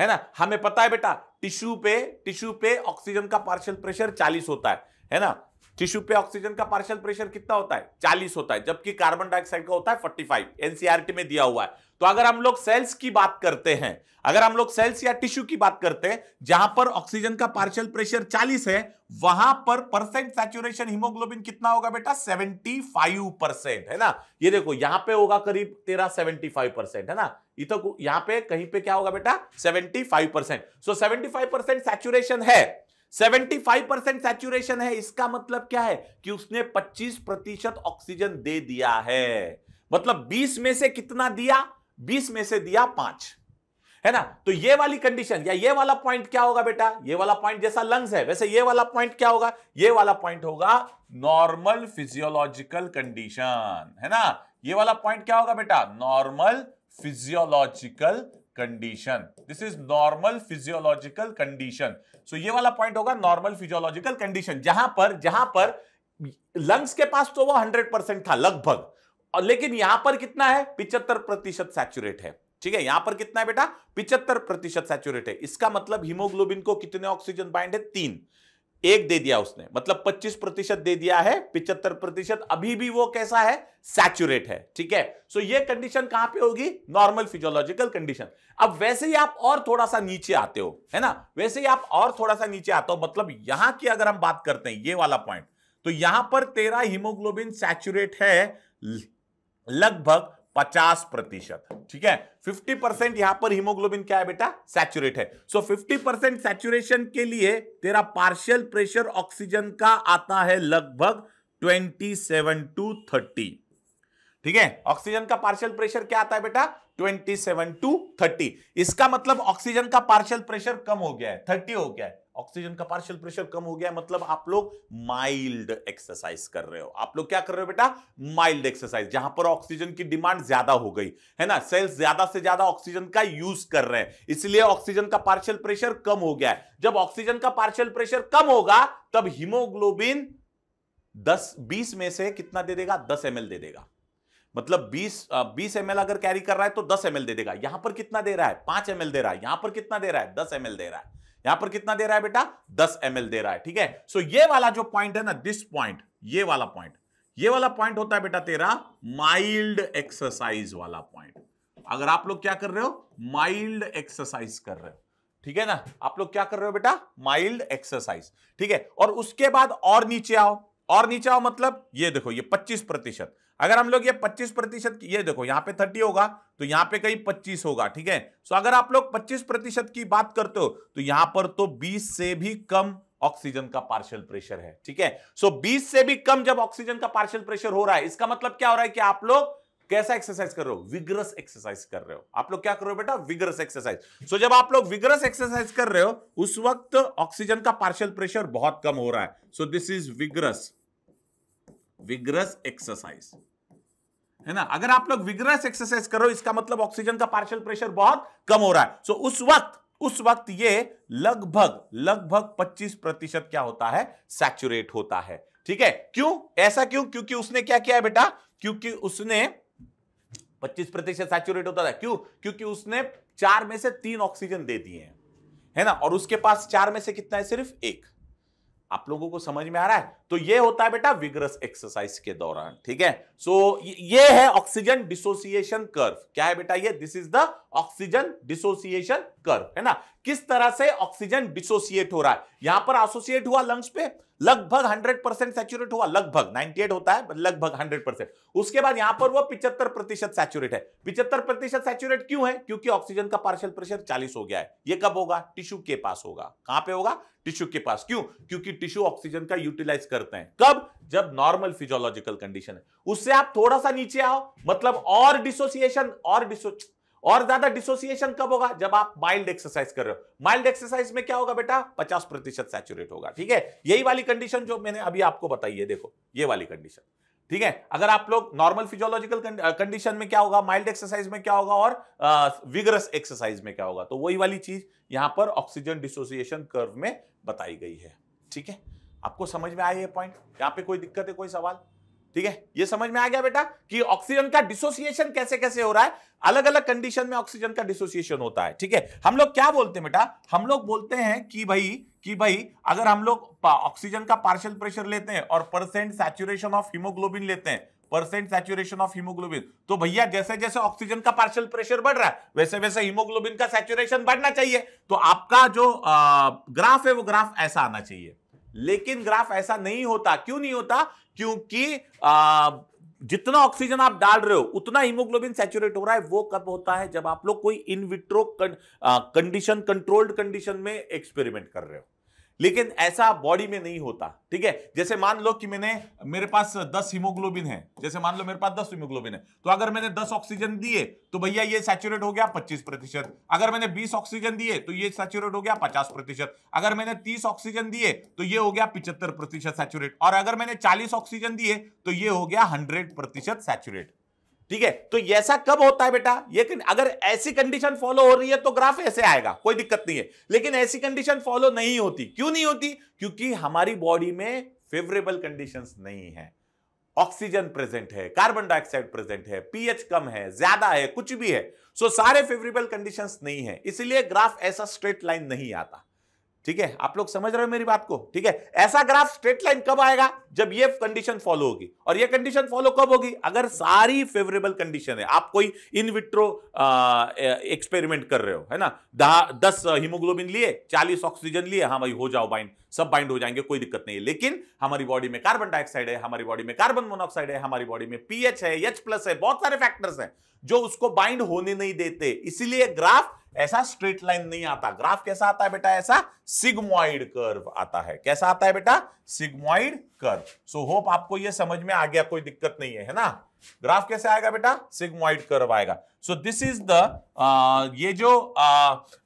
है ना हमें पता है बेटा टिश्यू पे टिश्यू पे ऑक्सीजन का पार्शियल प्रेशर 40 होता है है ना टिश्यू पे ऑक्सीजन का पार्शियल प्रेशर कितना होता है 40 होता है जबकि कार्बन डाइऑक्साइड का होता है 45 एनसीईआरटी e में दिया हुआ है तो अगर हम लोग सेल्स की बात करते हैं अगर हम लोग सेल्स या टिश्यू की बात करते हैं जहां पर ऑक्सीजन का पार्शियल प्रेशर 40 है वहां पर परसेंट सैचुरेशन हीमोग्लोबिन कितना होगा बेटा 75 परसेंट है ना ये देखो यहां पे होगा करीब तेरा 75 परसेंट है ना ये तो यहां पे कहीं पे क्या होगा बेटा 75 percent so seventy five percent saturation है 75 परसेंट सैचुरेशन है इसका मतलब क्या है कि उसने 25 प्रतिशत ऑक्सीजन दे दिया है मतलब 20 में से कितना दिया 20 में से दिया पांच है ना तो ये वाली कंडीशन या ये वाला पॉइंट क्या होगा बेटा ये वाला पॉइंट जैसा लंग्स है वैसे ये वाला पॉइंट क्या होगा ये वाला पॉइंट होगा नॉर्मल फिजियोलॉजिकल कंडीशन है ना ये वाला पॉइंट क्या होगा बेटा normal physiological condition this is normal physiological condition so ये वाला पॉइंट होगा नॉर्मल फिजियोलॉजिकल कंडीशन जहां पर जहां पर लंग्स के पास तो वो हंड्रेड परसेंट था लगभग और लेकिन यहां पर कितना है पिचहत्तर प्रतिशत सैचुरेट है ठीक है यहां पर कितना है बेटा पिचहत्तर प्रतिशत सैचुरेट है इसका मतलब हीमोग्लोबिन को कितने ऑक्सीजन बाइंड है तीन एक दे दिया उसने मतलब 25 प्रतिशत दे दिया है पिछहत्तर प्रतिशत अभी भी वो कैसा है सैचुरेट है ठीक है सो ये कंडीशन कहां पे होगी नॉर्मल फिजियोलॉजिकल कंडीशन अब वैसे ही आप और थोड़ा सा नीचे आते हो है ना वैसे ही आप और थोड़ा सा नीचे आते हो मतलब यहां की अगर हम बात करते हैं ये वाला पॉइंट तो यहां पर तेरा हिमोग्लोबिन सैचुरेट है लगभग पचास प्रतिशत ठीक है फिफ्टी परसेंट यहां पर हीमोग्लोबिन क्या है बेटा सैचुरेट है सो फिफ्टी परसेंट सैचुरेशन के लिए तेरा पार्शियल प्रेशर ऑक्सीजन का आता है लगभग ट्वेंटी सेवन टू थर्टी ठीक है ऑक्सीजन का पार्शियल प्रेशर क्या आता है बेटा 27 टू 30 इसका मतलब ऑक्सीजन का पार्शियल प्रेशर कम हो गया है 30 हो गया है ऑक्सीजन का पार्शियल प्रेशर कम हो गया है मतलब आप लोग माइल्ड एक्सरसाइज कर रहे हो आप लोग क्या कर रहे हो बेटा माइल्ड एक्सरसाइज जहां पर ऑक्सीजन की डिमांड ज्यादा हो गई है ना सेल्स ज्यादा से ज्यादा ऑक्सीजन का यूज कर रहे हैं इसलिए ऑक्सीजन का पार्शियल प्रेशर कम हो गया है जब ऑक्सीजन का पार्शियल प्रेशर कम होगा तब हिमोग्लोबिन दस बीस में से कितना दे देगा दस एम दे देगा मतलब 20 20 एम अगर कैरी कर रहा है तो 10 एम दे देगा यहां पर कितना दे रहा है 5 एम दे रहा है यहां पर कितना दे रहा है 10 एम दे रहा है यहां पर कितना दे रहा है बेटा 10 एम दे रहा है ठीक है सो ये वाला जो पॉइंट है ना दिस पॉइंट ये वाला पॉइंट ये वाला पॉइंट होता है बेटा तेरा माइल्ड एक्सरसाइज वाला पॉइंट अगर आप लोग क्या कर रहे हो माइल्ड एक्सरसाइज कर रहे हो ठीक है ना आप लोग क्या कर रहे हो बेटा माइल्ड एक्सरसाइज ठीक है और उसके बाद और नीचे आओ और नीचे हो मतलब ये देखो ये 25 प्रतिशत अगर हम लोग ये 25 प्रतिशत ये देखो यहाँ पे 30 होगा तो यहाँ पे कहीं 25 होगा ठीक है सो अगर आप लोग 25 प्रतिशत की बात करते हो तो यहां पर तो 20 से भी कम ऑक्सीजन का पार्शियल प्रेशर है ठीक है सो 20 से भी कम जब ऑक्सीजन का पार्शियल प्रेशर हो रहा है इसका मतलब क्या हो रहा है कि आप लोग कैसा एक्सरसाइज कर रहे हो विग्रस एक्सरसाइज कर रहे हो आप लोग क्या कर रहे हो बेटा विग्रस एक्सरसाइज सो जब आप लोग विग्रस एक्सरसाइज कर रहे हो उस वक्त ऑक्सीजन का पार्शियल प्रेशर बहुत कम हो रहा है so this is vigorous vigorous exercise है ना अगर आप लोग विग्रस एक्सरसाइज करो इसका मतलब ऑक्सीजन का पार्शियल प्रेशर बहुत कम हो रहा है सो so, उस वक्त उस वक्त ये लगभग लगभग 25 प्रतिशत क्या होता है सैचुरेट होता है ठीक है क्यों ऐसा क्यों क्योंकि उसने क्या किया है बेटा क्योंकि उसने 25 प्रतिशत सैचुरेट होता था क्यों क्योंकि उसने चार में से तीन ऑक्सीजन दे दिए हैं है ना और उसके पास चार में से कितना है सिर्फ एक आप लोगों को समझ में आ रहा है तो ये होता है बेटा विग्रस एक्सरसाइज के दौरान ठीक है सो so, ये है ऑक्सीजन डिसोसिएशन कर्व क्या है बेटा ये this is the oxygen dissociation curve है ना किस तरह से ऑक्सीजन डिसोसिएट हो रहा है यहां पर एसोसिएट हुआ लंग्स पे लगभग 100 परसेंट सैचुरेट हुआ लगभग 98 होता है लगभग 100 परसेंट उसके बाद यहां पर वो 75 प्रतिशत सैचुरेट है 75 प्रतिशत सैचुरेट क्यों है क्योंकि ऑक्सीजन का पार्शियल प्रेशर 40 हो गया है ये कब होगा टिश्यू के पास होगा कहां पे होगा टिश्यू के पास क्यों क्योंकि टिश्यू ऑक्सीजन का यूटिलाइज करते हैं कब जब नॉर्मल फिजियोलॉजिकल कंडीशन है उससे आप थोड़ा सा नीचे आओ मतलब और डिसोसिएशन और डिसो और ज्यादा डिसोसिएशन कब होगा जब आप माइल्ड एक्सरसाइज कर रहे हो माइल्ड एक्सरसाइज में क्या होगा बेटा 50 प्रतिशत सैचुरेट होगा ठीक है यही वाली कंडीशन जो मैंने अभी आपको बताई है देखो ये वाली कंडीशन ठीक है अगर आप लोग नॉर्मल फिजियोलॉजिकल कंडीशन में क्या होगा माइल्ड एक्सरसाइज में क्या होगा और विगरस एक्सरसाइज में क्या होगा तो वही वाली चीज यहां पर ऑक्सीजन डिसोसिएशन कर्व में बताई गई है ठीक है आपको समझ में आया ये पॉइंट यहां पे कोई दिक्कत है कोई सवाल ठीक है ये समझ में आ गया बेटा कि ऑक्सीजन का डिसोसिएशन कैसे कैसे हो रहा है अलग अलग कंडीशन में ऑक्सीजन का डिसोसिएशन होता है ठीक है हम लोग क्या बोलते हैं बेटा हम लोग बोलते हैं कि भाई कि भाई अगर हम लोग ऑक्सीजन का पार्शियल प्रेशर लेते हैं और परसेंट सैचुरेशन ऑफ हीमोग्लोबिन लेते हैं परसेंट सैचुरेशन ऑफ हीमोग्लोबिन तो भैया जैसे जैसे ऑक्सीजन का पार्शियल प्रेशर बढ़ रहा है वैसे वैसे हीमोग्लोबिन का सैचुरेशन बढ़ना चाहिए तो आपका जो आ, ग्राफ है वो ग्राफ ऐसा आना चाहिए लेकिन ग्राफ ऐसा नहीं होता क्यों नहीं होता क्योंकि जितना ऑक्सीजन आप डाल रहे हो उतना हीमोग्लोबिन सेचुरेट हो रहा है वो कब होता है जब आप लोग कोई इनविट्रो कंडीशन कंट्रोल्ड कंडीशन में एक्सपेरिमेंट कर रहे हो लेकिन ऐसा बॉडी में नहीं होता ठीक है जैसे मान लो कि मैंने मेरे पास दस हीमोग्लोबिन है जैसे मान लो मेरे पास दस हीमोग्लोबिन है तो अगर मैंने दस ऑक्सीजन दिए तो भैया ये सैचुरेट हो गया पच्चीस प्रतिशत अगर मैंने बीस ऑक्सीजन दिए तो ये सैचुरेट हो गया पचास प्रतिशत अगर मैंने तीस ऑक्सीजन दिए तो ये हो गया पिछहत्तर प्रतिशत सैचुरेट और अगर मैंने चालीस ऑक्सीजन दिए तो ये हो गया हंड्रेड प्रतिशत सैचुरेट ठीक है तो ऐसा कब होता है बेटा लेकिन अगर ऐसी कंडीशन फॉलो हो रही है तो ग्राफ ऐसे आएगा कोई दिक्कत नहीं है लेकिन ऐसी कंडीशन फॉलो नहीं होती क्यों नहीं होती क्योंकि हमारी बॉडी में फेवरेबल कंडीशन नहीं है ऑक्सीजन प्रेजेंट है कार्बन डाइऑक्साइड प्रेजेंट है पीएच कम है ज्यादा है कुछ भी है सो सारे फेवरेबल कंडीशंस नहीं है इसलिए ग्राफ ऐसा स्ट्रेट लाइन नहीं आता ठीक है आप लोग समझ रहे हो मेरी बात को ठीक है ऐसा ग्राफ स्ट्रेट लाइन कब आएगा जब ये कंडीशन फॉलो होगी और ये कंडीशन फॉलो कब होगी अगर सारी फेवरेबल कंडीशन है आप कोई इन विट्रो एक्सपेरिमेंट कर रहे हो है ना दस हीमोग्लोबिन लिए चालीस ऑक्सीजन लिए हाँ भाई हो जाओ बाइंड सब बाइंड हो जाएंगे कोई दिक्कत नहीं है लेकिन हमारी बॉडी में कार्बन डाइऑक्साइड है हमारी बॉडी में कार्बन मोनॉक्साइड है हमारी बॉडी में पीएच है एच प्लस है बहुत सारे फैक्टर्स हैं जो उसको बाइंड होने नहीं देते इसीलिए ग्राफ ऐसा स्ट्रेट लाइन नहीं आता ग्राफ कैसा आता है बेटा ऐसा सिग्मोइड कर्व आता है कैसा आता है बेटा सिग्मोइड कर्व सो होप आपको ये समझ में आ गया कोई दिक्कत नहीं है है ना ग्राफ कैसे आएगा बेटा सिग्मोइड कर्व आएगा सो दिस इज द ये जो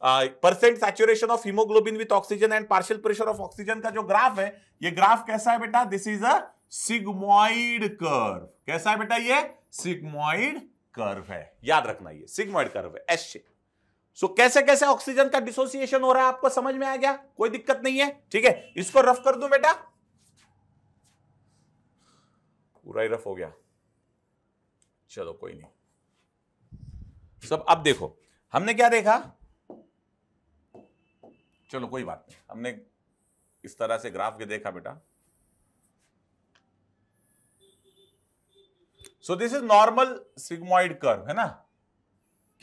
percent saturation of haemoglobin with oxygen and partial pressure of oxygen का जो ग्राफ है ये ग्राफ कैसा है बेटा this is a sigmoid curve कैसा है बेटा ये सिग्मोइड कर्व है याद रखना ये सिग्मोइड कर्व है एस शेप सो so, कैसे कैसे ऑक्सीजन का डिसोसिएशन हो रहा है आपको समझ में आ गया कोई दिक्कत नहीं है ठीक है इसको रफ कर दू बेटा पूरा ही रफ हो गया चलो कोई नहीं सब अब देखो हमने क्या देखा चलो कोई बात नहीं हमने इस तरह से ग्राफ के देखा बेटा so this is normal sigmoid curve है ना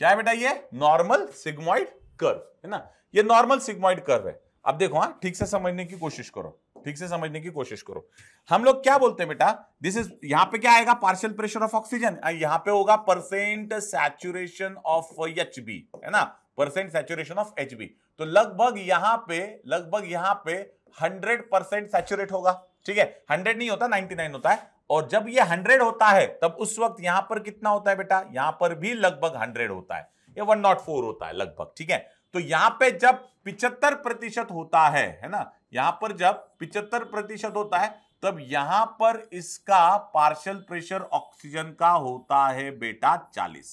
क्या है बेटा ये नॉर्मल सिग्मोइड कर्व है ना ये नॉर्मल सिग्मोइड कर्व है अब देखो हाँ ठीक से समझने की कोशिश करो ठीक से समझने की कोशिश करो हम लोग क्या बोलते हैं बेटा दिस इज यहां पे क्या आएगा पार्शियल प्रेशर ऑफ ऑक्सीजन यहां पे होगा percent saturation of H B है ना percent saturation of H B तो लगभग यहां पे लगभग यहां पे हंड्रेड परसेंट सैचुरेट होगा ठीक है हंड्रेड नहीं होता नाइनटी नाइन होता है और जब ये हंड्रेड होता है तब उस वक्त यहां पर कितना होता है बेटा यहां पर भी लगभग हंड्रेड होता है ये वन नॉट फोर होता है लगभग ठीक है तो यहां पे जब पिचहत्तर प्रतिशत होता है है ना यहां पर जब पिचहत्तर प्रतिशत होता है तब यहां पर इसका पार्शियल प्रेशर ऑक्सीजन का होता है बेटा चालीस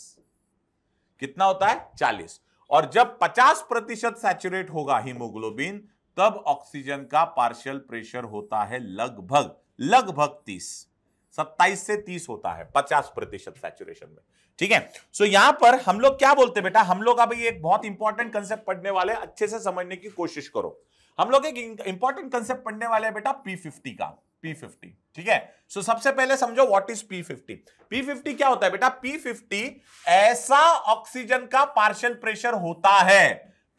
कितना होता है चालीस और जब पचास प्रतिशत सैचुरेट होगा हीमोग्लोबिन तब ऑक्सीजन का पार्शियल प्रेशर होता है लगभग लगभग तीस सत्ताईस से तीस होता है पचास प्रतिशत सैचुरेशन में ठीक है सो यहां पर हम लोग क्या बोलते बेटा हम लोग अभी एक बहुत इंपॉर्टेंट कंसेप्ट पढ़ने वाले अच्छे से समझने की कोशिश करो हम लोग एक इंपॉर्टेंट कंसेप्ट पढ़ने वाले बेटा पी फिफ्टी का पी फिफ्टी ठीक है सो सबसे पहले समझो what is P fifty P fifty क्या होता है बेटा पी फिफ्टी ऐसा ऑक्सीजन का पार्शियल प्रेशर होता है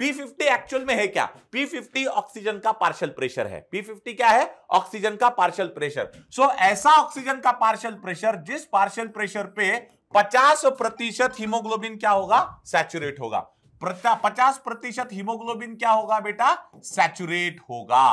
P50 एक्चुअल में है क्या P50 ऑक्सीजन का पार्शियल प्रेशर है P50 क्या है ऑक्सीजन का पार्शियल प्रेशर सो so, ऐसा ऑक्सीजन का पार्शियल प्रेशर जिस पार्शियल प्रेशर पे 50 प्रतिशत हीमोग्लोबिन क्या होगा सैचुरेट होगा 50 प्रतिशत हीमोग्लोबिन क्या होगा बेटा सैचुरेट होगा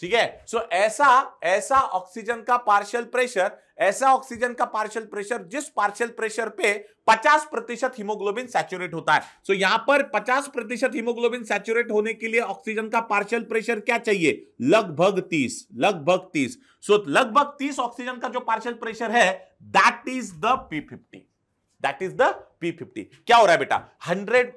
ठीक है सो ऐसा ऐसा ऑक्सीजन का पार्शियल प्रेशर ऐसा ऑक्सीजन का पार्शियल प्रेशर जिस पार्शियल प्रेशर पे 50 प्रतिशत हिमोग्लोबिन सैचुरेट होता है सो so, यहां पर 50 प्रतिशत हिमोग्लोबिन सैचुरेट होने के लिए ऑक्सीजन का पार्शियल प्रेशर क्या चाहिए लगभग 30 लगभग 30 सो so, लगभग 30 ऑक्सीजन का जो पार्शियल प्रेशर है that is the P fifty that is the P fifty क्या हो रहा है बेटा हंड्रेड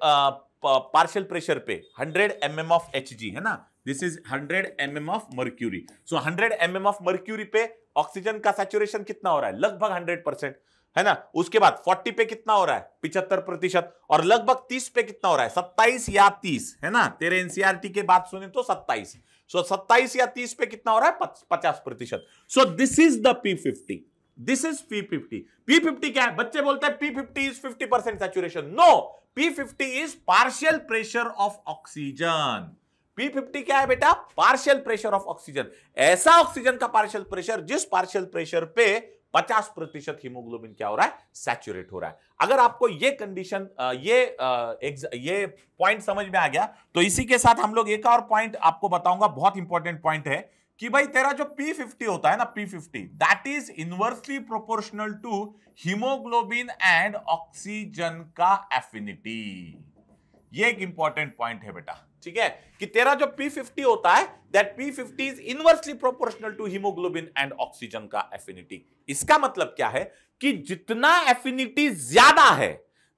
पार्शियल प्रेशर पे hundred m M of H G है ना this is 100 m M of mercury so 100 m M of mercury पे ऑक्सीजन का सैचुरेशन कितना हो रहा है लगभग 100 परसेंट है ना उसके बाद 40 पे कितना हो रहा है पिछहत्तर प्रतिशत और लगभग 30 पे कितना हो रहा है सत्ताईस या 30 है ना तेरे एनसीआरटी e के बाद सुने तो सत्ताईस सो सत्ताईस या 30 पे कितना हो रहा है पचास प्रतिशत so this is the P fifty this is P fifty P fifty क्या है बच्चे बोलते हैं P fifty is fifty percent saturation no P fifty is partial pressure of oxygen P fifty क्या है बेटा पार्शियल प्रेशर ऑफ ऑक्सीजन ऐसा ऑक्सीजन का पार्शियल प्रेशर जिस पार्शियल प्रेशर पे 50 प्रतिशत हीमोग्लोबिन क्या हो रहा है सैचुरेट हो रहा है अगर आपको ये कंडीशन ये ये पॉइंट समझ में आ गया तो इसी के साथ हम लोग एक और पॉइंट आपको बताऊंगा बहुत इंपॉर्टेंट पॉइंट है कि भाई तेरा जो P50 होता है ना P50 that is inversely proportional to haemoglobin and oxygen का एफिनिटी ये एक इंपॉर्टेंट पॉइंट है बेटा ठीक है कि तेरा जो P50 होता है that P50 is inversely proportional to haemoglobin and oxygen का एफिनिटी इसका मतलब क्या है कि जितना एफिनिटी ज्यादा है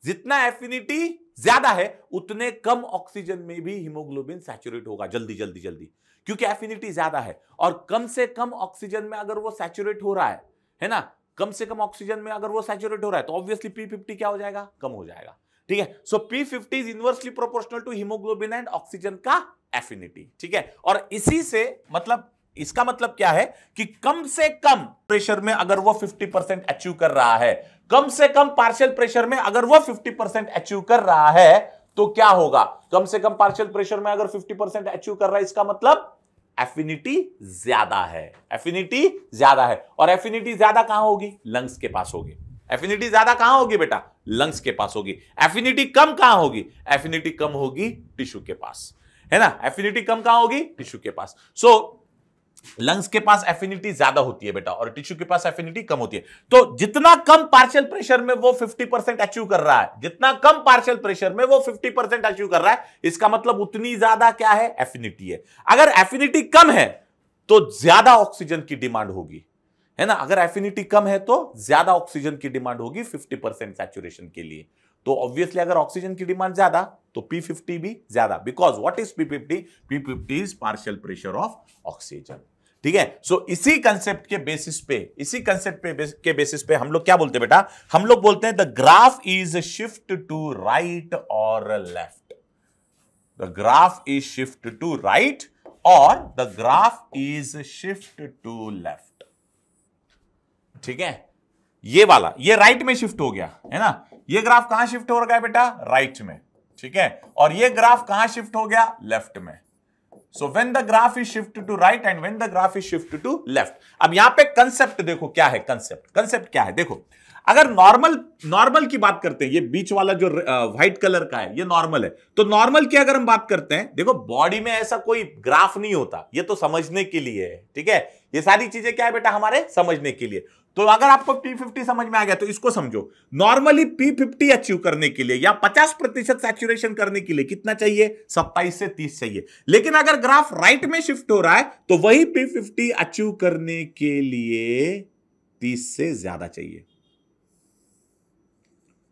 जितना एफिनिटी ज्यादा है उतने कम ऑक्सीजन में भी हीमोग्लोबिन सैचुरेट होगा जल्दी जल्दी जल्दी क्योंकि एफिनिटी ज्यादा है और कम से कम ऑक्सीजन में अगर वो सैचुरेट हो रहा है है ना कम से कम ऑक्सीजन में अगर वो सैचुरेट हो रहा है तो ऑब्वियसली पी फिफ्टी क्या हो जाएगा कम हो जाएगा ठीक है so P fifty is inversely proportional to haemoglobin and oxygen का एफिनिटी ठीक है और इसी से मतलब इसका मतलब क्या है कि कम से कम प्रेशर में अगर वो 50 परसेंट अचीव कर रहा है कम से कम पार्शियल प्रेशर में अगर वो 50 परसेंट अचीव कर रहा है तो क्या होगा कम से कम पार्शियल प्रेशर में अगर 50 परसेंट अचीव कर रहा है इसका मतलब एफिनिटी ज्यादा है एफिनिटी ज्यादा है और एफिनिटी ज्यादा कहां होगी लंग्स के पास होगी एफिनिटी ज्यादा कहां होगी बेटा लंग्स के पास होगी एफिनिटी कम कहां होगी एफिनिटी कम होगी टिश्यू के पास है ना एफिनिटी कम कहां होगी टिश्यू के पास सो लंग्स के पास एफिनिटी ज्यादा होती है बेटा और टिश्यू के पास एफिनिटी कम होती है तो जितना कम पार्शियल प्रेशर में वो 50 परसेंट अचीव कर रहा है जितना कम पार्शियल प्रेशर में वो 50 परसेंट अचीव कर रहा है इसका मतलब उतनी ज्यादा क्या है एफिनिटी है अगर एफिनिटी कम है तो ज्यादा ऑक्सीजन की डिमांड होगी है ना अगर एफिनिटी कम है तो ज्यादा ऑक्सीजन की डिमांड होगी 50 परसेंट सैचुरेशन के लिए तो ऑब्वियसली अगर ऑक्सीजन की डिमांड ज्यादा तो पी फिफ्टी भी ज्यादा because what is P fifty P fifty is partial pressure of oxygen ठीक है सो so, इसी कंसेप्ट के बेसिस पे इसी कंसेप्ट पे के बेसिस पे हम लोग क्या बोलते हैं बेटा हम लोग बोलते हैं the graph is shift to right और left the graph is shift to right और the graph is shift to left ठीक है ये वाला ये राइट में शिफ्ट हो गया है ना ये ग्राफ कहां शिफ्ट हो रहा है बेटा राइट में ठीक है और ये ग्राफ कहां शिफ्ट हो गया लेफ्ट में so when the graph is shift to right and when the graph is shift to left अब यहां पे कंसेप्ट देखो क्या है कंसेप्ट कंसेप्ट क्या है देखो अगर नॉर्मल नॉर्मल की बात करते हैं ये बीच वाला जो व्हाइट कलर का है ये नॉर्मल है तो नॉर्मल की अगर हम बात करते हैं देखो बॉडी में ऐसा कोई ग्राफ नहीं होता ये तो समझने के लिए है ठीक है ये सारी चीजें क्या है बेटा हमारे समझने के लिए तो अगर आपको P50 समझ में आ गया तो इसको समझो नॉर्मली P50 अचीव करने के लिए या 50 प्रतिशत सैचुरेशन करने के लिए कितना चाहिए सत्ताईस से 30 चाहिए लेकिन अगर ग्राफ राइट में शिफ्ट हो रहा है तो वही P50 अचीव करने के लिए 30 से ज्यादा चाहिए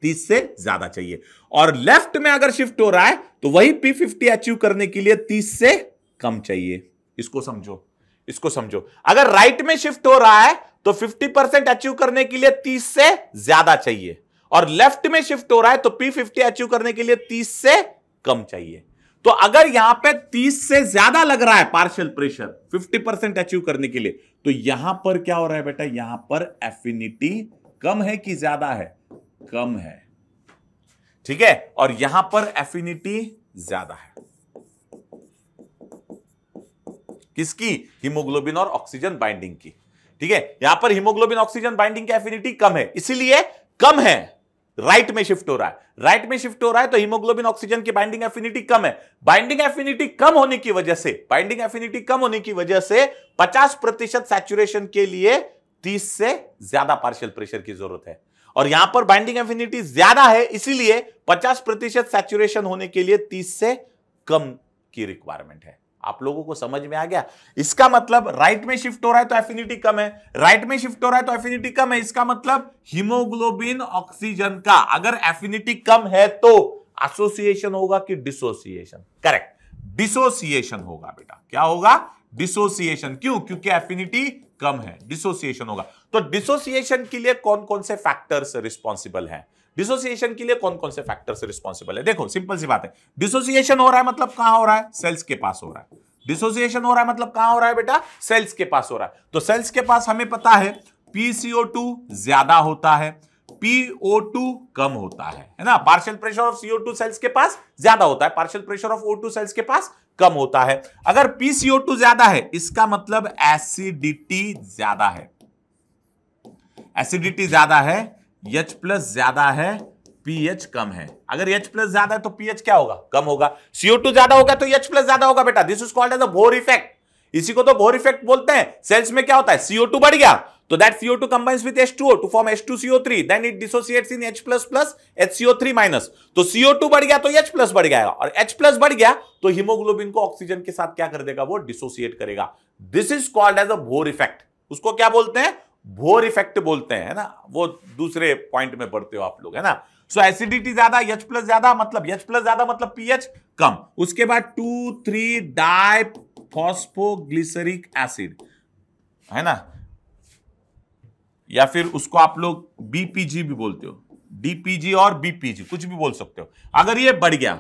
30 से ज्यादा चाहिए और लेफ्ट में अगर शिफ्ट हो रहा है तो वही P50 अचीव करने के लिए तीस से कम चाहिए इसको समझो इसको समझो अगर राइट में शिफ्ट हो रहा है तो 50 परसेंट अचीव करने के लिए 30 से ज्यादा चाहिए और लेफ्ट में शिफ्ट हो रहा है तो पी फिफ्टी अचीव करने के लिए तीस से कम चाहिए तो अगर यहां पे 30 से ज्यादा लग रहा है पार्शियल प्रेशर 50 परसेंट अचीव करने के लिए तो यहां पर क्या हो रहा है बेटा यहां पर एफिनिटी कम है कि ज्यादा है कम है ठीक है और यहां पर एफिनिटी ज्यादा है किसकी हीमोग्लोबिन और ऑक्सीजन बाइंडिंग की ठीक है यहां पर हिमोग्लोबिन ऑक्सीजन बाइंडिंग की एफिनिटी कम है इसीलिए कम है राइट में शिफ्ट हो रहा है राइट में शिफ्ट हो रहा है तो हीमोग्लोबिन ऑक्सीजन की बाइंडिंग एफिनिटी कम है बाइंडिंग एफिनिटी कम होने की वजह से बाइंडिंग एफिनिटी कम होने की वजह से 50 प्रतिशत सैचुरेशन के लिए 30 से ज्यादा पार्शियल प्रेशर की जरूरत है और यहां पर बाइंडिंग एफिनिटी ज्यादा है इसीलिए पचास प्रतिशत होने के लिए तीस से कम की रिक्वायरमेंट है आप लोगों को समझ में आ गया इसका मतलब राइट में शिफ्ट हो रहा है तो एफिनिटी कम है राइट में शिफ्ट हो रहा है तो एफिनिटी कम है इसका मतलब हीमोग्लोबिन ऑक्सीजन का अगर एफिनिटी कम है तो एसोसिएशन होगा कि डिसोसिएशन करेक्ट डिसोसिएशन होगा बेटा क्या होगा डिसोसिएशन क्यों क्योंकि एफिनिटी कम है डिसोसिएशन होगा तो डिसोसिएशन के लिए कौन कौन से फैक्टर्स रिस्पॉन्सिबल हैं डिसोसिएशन के लिए कौन कौन से फैक्टर्स रिस्पॉन्सिबल है देखो सिंपल सी बात है डिसोसिएशन हो रहा है मतलब कहां हो रहा है सेल्स के पास हो रहा है डिसोसिएशन हो रहा है मतलब कहां हो रहा है बेटा सेल्स के पास हो रहा है तो सेल्स के पास हमें पता है पीसीओ टू ज्यादा होता है पीओ टू कम होता है है ना partial pressure of CO two cells के पास ज्यादा होता है partial pressure of O two cells के पास कम होता है अगर पीसीओ टू ज्यादा है इसका मतलब एसिडिटी ज्यादा है एसिडिटी ज्यादा है एच प्लस ज्यादा है पीएच कम है अगर एच प्लस ज्यादा है तो पीएच क्या होगा कम होगा सीओ टू ज्यादा होगा तो एच प्लस ज्यादा होगा बेटा this is called as a Bohr effect इसी को तो बोर इफेक्ट बोलते हैं सेल्स में क्या होता है सीओ टू बढ़ गया तो that CO two combine with H two to form H two CO three then it dissociates in H plus plus H CO three minus तो सीओ टू बढ़ गया तो एच प्लस बढ़ गया और एच प्लस बढ़ गया तो हीमोग्लोबिन को ऑक्सीजन के साथ क्या कर देगा वो डिसोसिएट करेगा this is called as a Bohr effect उसको क्या बोलते हैं भोर इफेक्ट बोलते हैं ना वो दूसरे पॉइंट में पढ़ते हो आप लोग है ना सो एसिडिटी ज्यादा यच प्लस ज्यादा मतलब यच प्लस ज्यादा मतलब पीएच कम उसके बाद two three di phosphoglyceric acid है ना या फिर उसको आप लोग बीपीजी भी बोलते हो डीपीजी और बीपीजी कुछ भी बोल सकते हो अगर ये बढ़ गया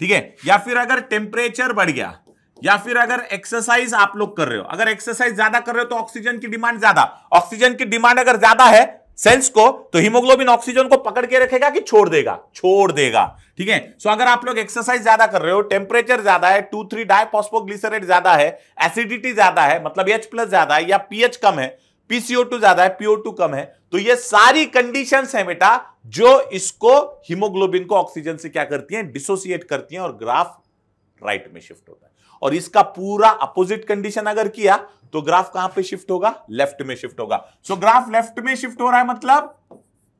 ठीक है या फिर अगर टेम्परेचर बढ़ गया या फिर अगर एक्सरसाइज आप लोग कर रहे हो अगर एक्सरसाइज ज्यादा कर रहे हो तो ऑक्सीजन की डिमांड ज्यादा ऑक्सीजन की डिमांड अगर ज्यादा है सेल्स को तो हीमोग्लोबिन ऑक्सीजन को पकड़ के रखेगा कि छोड़ देगा छोड़ देगा ठीक है सो अगर आप लोग एक्सरसाइज ज्यादा कर रहे हो टेम्परेचर ज्यादा है टू थ्री डायफॉस्फोग्लिसरेट ज्यादा है एसिडिटी ज्यादा है मतलब एच प्लस ज्यादा है या पीएच कम है पीसीओ टू ज्यादा है पीओ टू कम है तो ये सारी कंडीशन है बेटा जो इसको हीमोग्लोबिन को ऑक्सीजन से क्या करती है डिसोसिएट करती है और ग्राफ राइट में शिफ्ट होता है और इसका पूरा अपोजिट कंडीशन अगर किया तो ग्राफ कहां पे शिफ्ट होगा लेफ्ट में शिफ्ट होगा सो so, ग्राफ लेफ्ट में शिफ्ट हो रहा है मतलब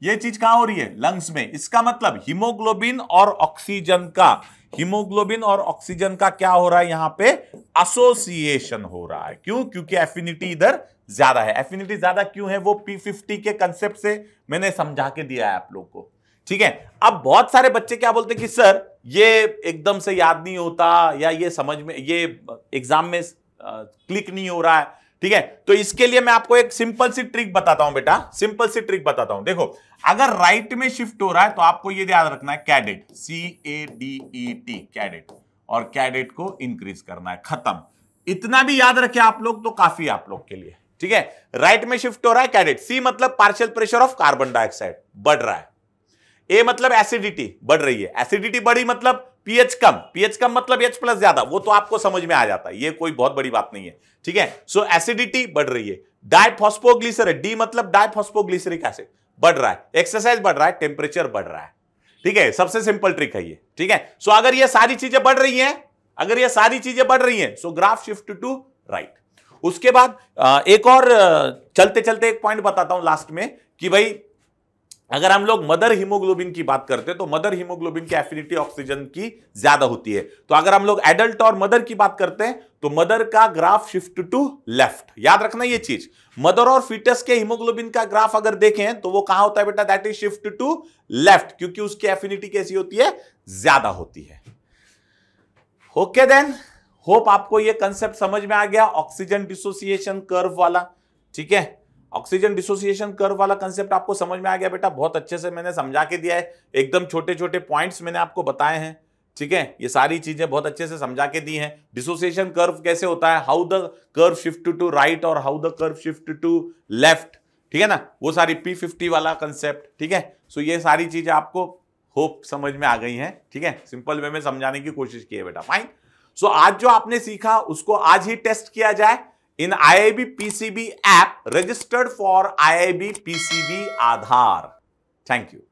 ये चीज कहां हो रही है लंग्स में इसका मतलब हीमोग्लोबिन और ऑक्सीजन का हीमोग्लोबिन और ऑक्सीजन का क्या हो रहा है यहां पे एसोसिएशन हो रहा है क्यों क्योंकि एफिनिटी इधर ज्यादा है एफिनिटी ज्यादा क्यों है वो पी फिफ्टी के कंसेप्ट से मैंने समझा के दिया है आप लोग को ठीक है अब बहुत सारे बच्चे क्या बोलते हैं कि सर ये एकदम से याद नहीं होता या ये समझ में ये एग्जाम में क्लिक नहीं हो रहा है ठीक है तो इसके लिए मैं आपको एक सिंपल सी ट्रिक बताता हूं बेटा सिंपल सी ट्रिक बताता हूं देखो अगर राइट में शिफ्ट हो रहा है तो आपको ये याद रखना है CADET C A D E T CADET और कैडेट को इंक्रीज करना है खत्म इतना भी याद रखे आप लोग तो काफी आप लोग के लिए ठीक है राइट में शिफ्ट हो रहा है कैडेट सी मतलब partial pressure of carbon dioxide बढ़ रहा है ए मतलब एसिडिटी बढ़ रही है एसिडिटी बढ़ी मतलब पीएच कम पीएच कम मतलब एच प्लस ज्यादा वो तो आपको समझ में आ जाता है ये कोई बहुत बड़ी बात नहीं है ठीक है सो एसिडिटी बढ़ रही है डायफॉस्पोग्लिसर डी मतलब डायफॉस्पोग्लिसरिक एसिड बढ़ रहा है एक्सरसाइज बढ़ रहा है टेम्परेचर बढ़ रहा है ठीक है सबसे सिंपल ट्रिक है ये ठीक है सो अगर ये सारी चीजें बढ़ रही हैं अगर ये सारी चीजें बढ़ रही हैं so graph shift to right उसके बाद एक और चलते चलते एक पॉइंट बताता हूं लास्ट में कि भाई अगर हम लोग मदर हीमोग्लोबिन की बात करते हैं तो मदर हीमोग्लोबिन की एफिनिटी ऑक्सीजन की ज्यादा होती है तो अगर हम लोग एडल्ट और मदर की बात करते हैं तो मदर का ग्राफ शिफ्ट टू लेफ्ट याद रखना ये चीज मदर और फिटस के हीमोग्लोबिन का ग्राफ अगर देखें तो वो कहां होता है बेटा that is shift to left क्योंकि उसकी एफिनिटी कैसी होती है ज्यादा होती है ओके देन होप आपको ये कंसेप्ट समझ में आ गया ऑक्सीजन डिसोसिएशन कर्व वाला ठीक है ऑक्सीजन डिसोसिएशन कर्व वाला कंसेप्ट आपको समझ में आ गया बेटा बहुत अच्छे से मैंने समझा के दिया है एकदम छोटे छोटे पॉइंट्स मैंने आपको बताए हैं ठीक है ये सारी चीजें बहुत अच्छे से समझा के दी हैं डिसोसिएशन कर्व कैसे होता है how the curve shift to right और how the curve shift to left ठीक है ना वो सारी पी फिफ्टी वाला कंसेप्ट ठीक है सो ये सारी चीजें आपको होप समझ में आ गई हैं ठीक है सिंपल वे में समझाने की कोशिश की है बेटा फाइन सो आज जो आपने सीखा उसको आज ही टेस्ट किया जाए in IIB PCB app registered for IIB PCB Aadhaar. Thank you.